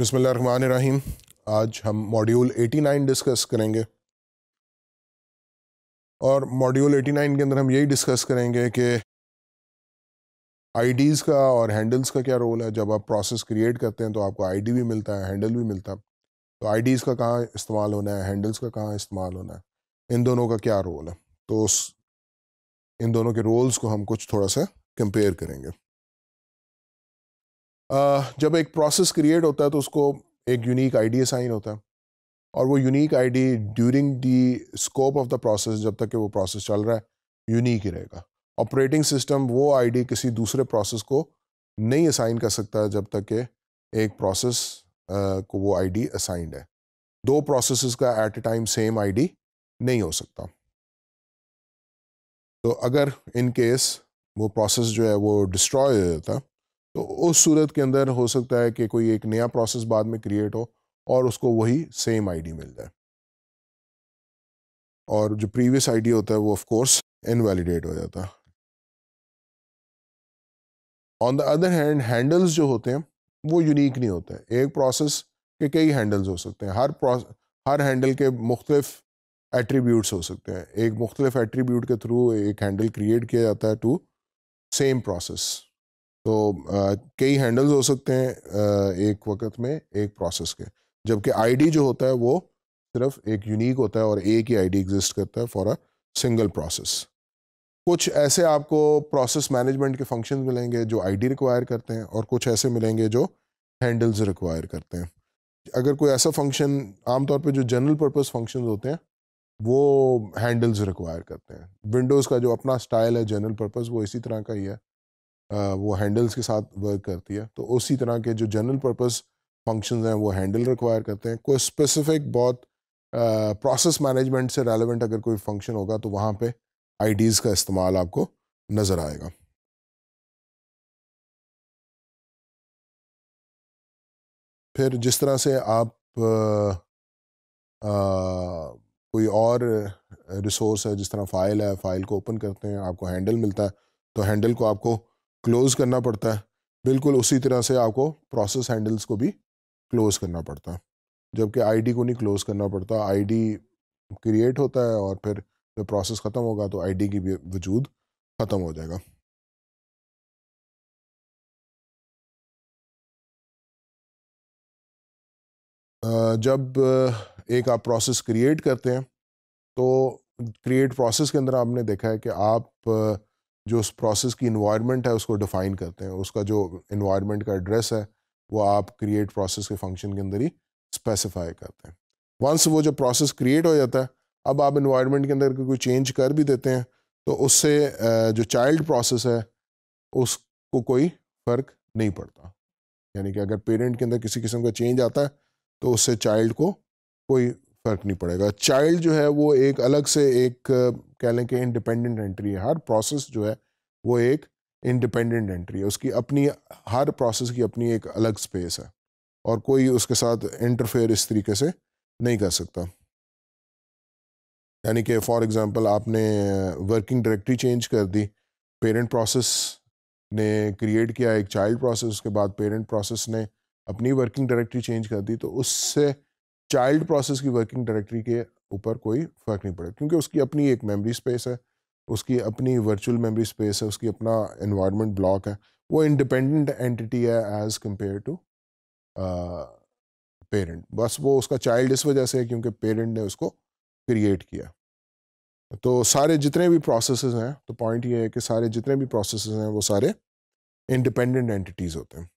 बसमिल रहीम आज हम module 89 discuss करेंगे और मॉड्यूल 89 के अंदर हम यही डिस्कस करेंगे कि आईडीज़ का और हैंडल्स का क्या रोल है जब आप प्रोसेस क्रिएट करते हैं तो आपको आईडी भी मिलता है हैंडल भी मिलता है तो आईडीज़ का कहाँ इस्तेमाल होना है हैंडल्स का कहाँ इस्तेमाल होना है इन दोनों का क्या रोल है तो इन दोनों के रोल्स को हम कुछ थोड़ा सा कंपेयर करेंगे जब एक प्रोसेस क्रिएट होता है तो उसको एक यूनिक आईडी असाइन होता है और वो unique ID during the scope of the process जब तक कि वो प्रोसेस चल रहा है यूनिक ही रहेगा ऑपरेटिंग सिस्टम वो आईडी किसी दूसरे प्रोसेस को नहीं असाइन कर सकता जब तक कि एक प्रोसेस को वो डी असाइंड है दो प्रोसेस का एट ए टाइम सेम डी नहीं हो सकता तो अगर इन केस वो प्रोसेस जो है वो डिस्ट्रॉय हो जाता है तो उस सूरत के अंदर हो सकता है कि कोई एक नया प्रोसेस बाद में क्रिएट हो और उसको वही सेम आईडी मिल जाए और जो प्रीवियस आईडी होता है वो ऑफ कोर्स इनवैलिडेट हो जाता है on the other hand handles जो होते हैं वो यूनिक नहीं होते एक प्रोसेस के कई हैंडल्स हो सकते हैं हर हर हैंडल के मुख्तलिफ एट्रीब्यूट्स हो सकते हैं एक मुख्तलिफ एट्रीब्यूट के थ्रू एक हैंडल क्रिएट किया जाता है टू सेम प्रोसेस तो कई हैंडल्स हो सकते हैं एक वक्त में एक प्रोसेस के जबकि आईडी जो होता है वो सिर्फ एक यूनिक होता है और एक ही आईडी एग्जिस्ट करता है फॉर अ सिंगल प्रोसेस कुछ ऐसे आपको प्रोसेस मैनेजमेंट के फंक्शन मिलेंगे जो आईडी रिक्वायर करते हैं और कुछ ऐसे मिलेंगे जो हैंडल्स रिक्वायर करते हैं अगर कोई ऐसा फंक्शन आमतौर पे जो जनरल पर्पस फंक्शन होते हैं वो हैंडल्स रिक्वायर करते हैं विंडोज़ का जो अपना स्टाइल है जनरल पर्पस वो इसी तरह का ही है वो हैंडल्स के साथ वर्क करती है तो उसी तरह के जो जनरल पर्पस फंक्शन हैं वो हैंडल रिक्वायर करते हैं कोई स्पेसिफिक बहुत प्रोसेस मैनेजमेंट से रेलिवेंट अगर कोई फंक्शन होगा तो वहाँ पे आईडीज़ का इस्तेमाल आपको नज़र आएगा फिर जिस तरह से आप आ, आ, कोई और रिसोर्स है जिस तरह फाइल है फाइल को ओपन करते हैं आपको हैंडल मिलता है तो हैंडल को आपको क्लोज़ करना पड़ता है बिल्कुल उसी तरह से आपको प्रोसेस हैंडल्स को भी क्लोज़ करना पड़ता है जबकि आईडी को नहीं क्लोज़ करना पड़ता आईडी क्रिएट होता है और फिर जब प्रोसेस ख़त्म होगा तो आईडी की भी वजूद ख़त्म हो जाएगा जब एक आप प्रोसेस क्रिएट करते हैं तो क्रिएट प्रोसेस के अंदर आपने देखा है कि आप जो उस प्रोसेस की इन्वायरमेंट है उसको डिफ़ाइन करते हैं उसका जो इन्वायरमेंट का एड्रेस है वो आप क्रिएट प्रोसेस के फंक्शन के अंदर ही स्पेसिफाई करते हैं वंस वो जो प्रोसेस क्रिएट हो जाता है अब आप इन्वायरमेंट के अंदर कोई चेंज कर भी देते हैं तो उससे जो चाइल्ड प्रोसेस है उसको कोई फ़र्क नहीं पड़ता यानी कि अगर पेरेंट के अंदर किसी किस्म का चेंज आता है तो उससे चाइल्ड को कोई फ़र्क नहीं पड़ेगा चाइल्ड जो है वो एक अलग से एक कह लें कि इंडिपेंडेंट एंट्री है हर प्रोसेस जो है वो एक इंडिपेंडेंट एंट्री है उसकी अपनी हर प्रोसेस की अपनी एक अलग स्पेस है और कोई उसके साथ इंटरफेयर इस तरीके से नहीं कर सकता यानी कि फॉर एग्ज़ाम्पल आपने वर्किंग डायरेक्टरी चेंज कर दी पेरेंट प्रोसेस ने क्रिएट किया एक चाइल्ड प्रोसेस उसके बाद पेरेंट प्रोसेस ने अपनी वर्किंग डायरेक्टरी चेंज कर दी तो उससे चाइल्ड प्रोसेस की वर्किंग डायरेक्टरी के ऊपर कोई फ़र्क नहीं पड़ेगा क्योंकि उसकी अपनी एक मेमोरी स्पेस है उसकी अपनी वर्चुअल मेमोरी स्पेस है उसकी अपना इन्वायरमेंट ब्लॉक है वो इंडिपेंडेंट एंटिटी है एज़ कम्पेयर टू पेरेंट बस वो उसका चाइल्ड इस वजह से है क्योंकि पेरेंट ने उसको क्रिएट किया तो सारे जितने भी प्रोसेस हैं तो पॉइंट ये है कि सारे जितने भी प्रोसेस हैं वो सारे इंडिपेंडेंट एंटिटीज़ होते हैं